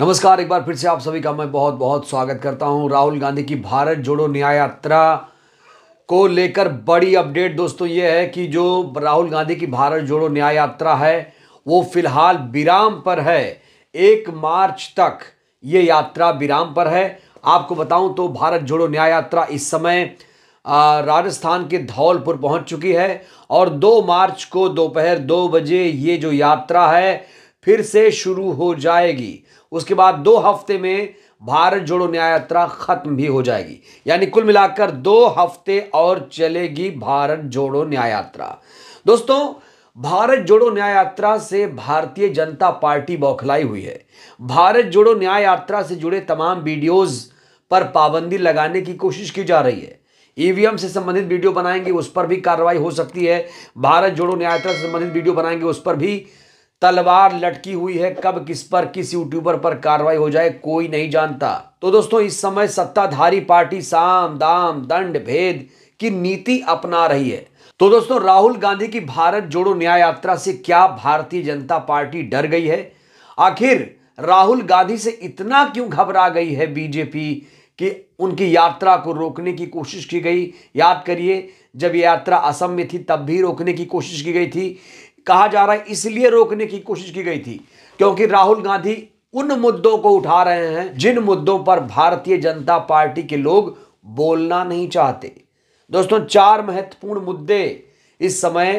नमस्कार एक बार फिर से आप सभी का मैं बहुत बहुत स्वागत करता हूं राहुल गांधी की भारत जोड़ो न्याय यात्रा को लेकर बड़ी अपडेट दोस्तों ये है कि जो राहुल गांधी की भारत जोड़ो न्याय यात्रा है वो फिलहाल विराम पर है एक मार्च तक ये यात्रा विराम पर है आपको बताऊं तो भारत जोड़ो न्याय यात्रा इस समय राजस्थान के धौलपुर पहुंच चुकी है और दो मार्च को दोपहर दो बजे ये जो यात्रा है फिर से शुरू हो जाएगी उसके बाद दो हफ्ते में भारत जोड़ो न्याय यात्रा खत्म भी हो जाएगी यानी कुल मिलाकर दो हफ्ते और चलेगी भारत जोड़ो न्याय यात्रा दोस्तों भारत जोड़ो न्याय यात्रा से भारतीय जनता पार्टी बौखलाई हुई है भारत जोड़ो न्याय यात्रा से जुड़े तमाम वीडियोस पर पाबंदी लगाने की कोशिश की जा रही है ईवीएम से संबंधित वीडियो बनाएंगे उस पर भी कार्रवाई हो सकती है भारत जोड़ो न्याय यात्रा से संबंधित वीडियो बनाएंगे उस पर भी तलवार लटकी हुई है कब किस पर किस यूट्यूबर पर कार्रवाई हो जाए कोई नहीं जानता तो दोस्तों इस समय सत्ताधारी पार्टी साम दाम दंड भेद की नीति अपना रही है तो दोस्तों राहुल गांधी की भारत जोड़ो न्याय यात्रा से क्या भारतीय जनता पार्टी डर गई है आखिर राहुल गांधी से इतना क्यों घबरा गई है बीजेपी कि उनकी यात्रा को रोकने की कोशिश की गई याद करिए जब यात्रा असम में थी तब भी रोकने की कोशिश की गई थी कहा जा रहा है इसलिए रोकने की कोशिश की गई थी क्योंकि राहुल गांधी उन मुद्दों को उठा रहे हैं जिन मुद्दों पर भारतीय जनता पार्टी के लोग बोलना नहीं चाहते दोस्तों चार महत्वपूर्ण मुद्दे इस समय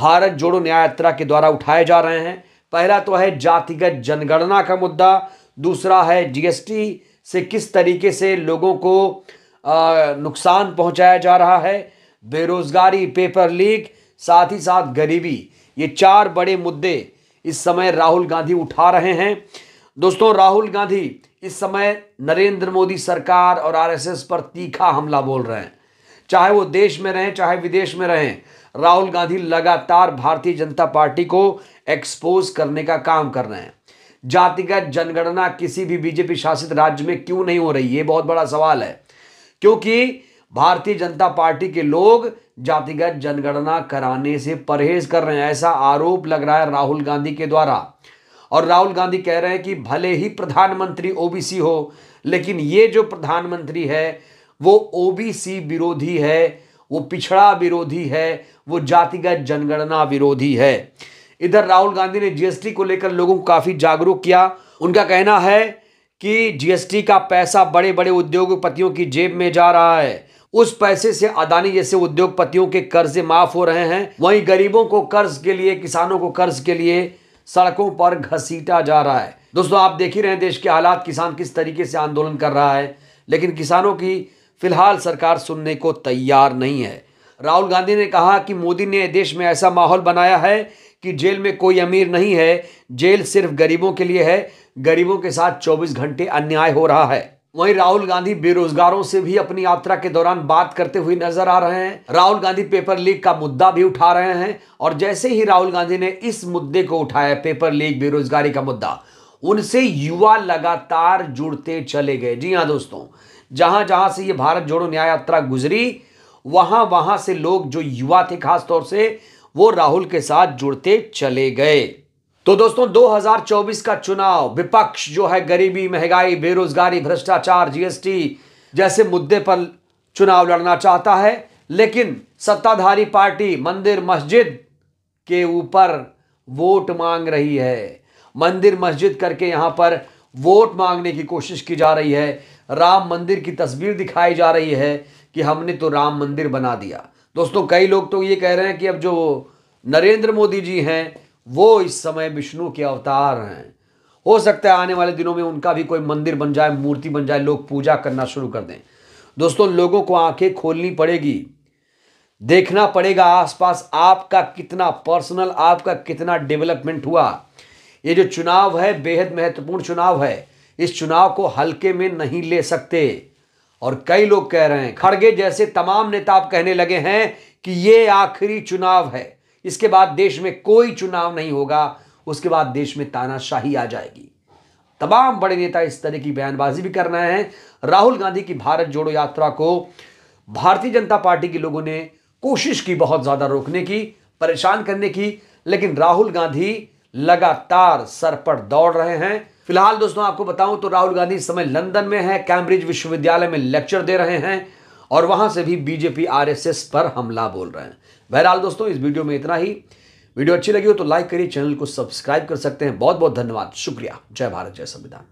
भारत जोड़ो न्याय यात्रा के द्वारा उठाए जा रहे हैं पहला तो है जातिगत जनगणना का मुद्दा दूसरा है जीएसटी से किस तरीके से लोगों को नुकसान पहुंचाया जा रहा है बेरोजगारी पेपर लीक साथ ही साथ गरीबी ये चार बड़े मुद्दे इस समय राहुल गांधी उठा रहे हैं दोस्तों राहुल गांधी इस समय नरेंद्र मोदी सरकार और आरएसएस पर तीखा हमला बोल रहे हैं चाहे वो देश में रहें चाहे विदेश में रहें राहुल गांधी लगातार भारतीय जनता पार्टी को एक्सपोज करने का काम कर रहे हैं जातिगत जनगणना किसी भी बीजेपी शासित राज्य में क्यों नहीं हो रही ये बहुत बड़ा सवाल है क्योंकि भारतीय जनता पार्टी के लोग जातिगत जनगणना कराने से परहेज कर रहे हैं ऐसा आरोप लग रहा है राहुल गांधी के द्वारा और राहुल गांधी कह रहे हैं कि भले ही प्रधानमंत्री ओबीसी हो लेकिन ये जो प्रधानमंत्री है वो ओबीसी विरोधी है वो पिछड़ा विरोधी है वो जातिगत जनगणना विरोधी है इधर राहुल गांधी ने जीएसटी को लेकर लोगों को काफ़ी जागरूक किया उनका कहना है कि जीएसटी का पैसा बड़े बड़े उद्योगपतियों की जेब में जा रहा है उस पैसे से अदानी जैसे उद्योगपतियों के कर्जे माफ हो रहे हैं वहीं गरीबों को कर्ज के लिए किसानों को कर्ज के लिए सड़कों पर घसीटा जा रहा है दोस्तों आप देख ही रहे हैं देश के हालात किसान किस तरीके से आंदोलन कर रहा है लेकिन किसानों की फिलहाल सरकार सुनने को तैयार नहीं है राहुल गांधी ने कहा कि मोदी ने देश में ऐसा माहौल बनाया है कि जेल में कोई अमीर नहीं है जेल सिर्फ गरीबों के लिए है गरीबों के साथ 24 घंटे अन्याय हो रहा है वहीं राहुल गांधी बेरोजगारों से भी अपनी यात्रा के दौरान बात करते हुए नजर आ रहे हैं राहुल गांधी पेपर लीक का मुद्दा भी उठा रहे हैं और जैसे ही राहुल गांधी ने इस मुद्दे को उठाया पेपर लीक बेरोजगारी का मुद्दा उनसे युवा लगातार जुड़ते चले गए जी हाँ दोस्तों जहां जहां से ये भारत जोड़ो न्याय यात्रा गुजरी वहां वहां से लोग जो युवा थे खासतौर से वो राहुल के साथ जुड़ते चले गए तो दोस्तों 2024 का चुनाव विपक्ष जो है गरीबी महंगाई बेरोजगारी भ्रष्टाचार जीएसटी जैसे मुद्दे पर चुनाव लड़ना चाहता है लेकिन सत्ताधारी पार्टी मंदिर मस्जिद के ऊपर वोट मांग रही है मंदिर मस्जिद करके यहाँ पर वोट मांगने की कोशिश की जा रही है राम मंदिर की तस्वीर दिखाई जा रही है कि हमने तो राम मंदिर बना दिया दोस्तों कई लोग तो ये कह रहे हैं कि अब जो नरेंद्र मोदी जी हैं वो इस समय विष्णु के अवतार हैं हो सकता है आने वाले दिनों में उनका भी कोई मंदिर बन जाए मूर्ति बन जाए लोग पूजा करना शुरू कर दें दोस्तों लोगों को आंखें खोलनी पड़ेगी देखना पड़ेगा आसपास आपका कितना पर्सनल आपका कितना डेवलपमेंट हुआ ये जो चुनाव है बेहद महत्वपूर्ण चुनाव है इस चुनाव को हल्के में नहीं ले सकते और कई लोग कह रहे हैं खड़गे जैसे तमाम नेता आप कहने लगे हैं कि ये आखिरी चुनाव है इसके बाद देश में कोई चुनाव नहीं होगा उसके बाद देश में तानाशाही आ जाएगी तमाम बड़े नेता इस तरह की बयानबाजी भी कर रहे हैं राहुल गांधी की भारत जोड़ो यात्रा को भारतीय जनता पार्टी के लोगों ने कोशिश की बहुत ज़्यादा रोकने की परेशान करने की लेकिन राहुल गांधी लगातार सर पर दौड़ रहे हैं फिलहाल दोस्तों आपको बताऊं तो राहुल गांधी इस समय लंदन में है कैम्ब्रिज विश्वविद्यालय में लेक्चर दे रहे हैं और वहां से भी बीजेपी आरएसएस पर हमला बोल रहे हैं बहरहाल दोस्तों इस वीडियो में इतना ही वीडियो अच्छी लगी हो तो लाइक करिए चैनल को सब्सक्राइब कर सकते हैं बहुत बहुत धन्यवाद शुक्रिया जय भारत जय संविधान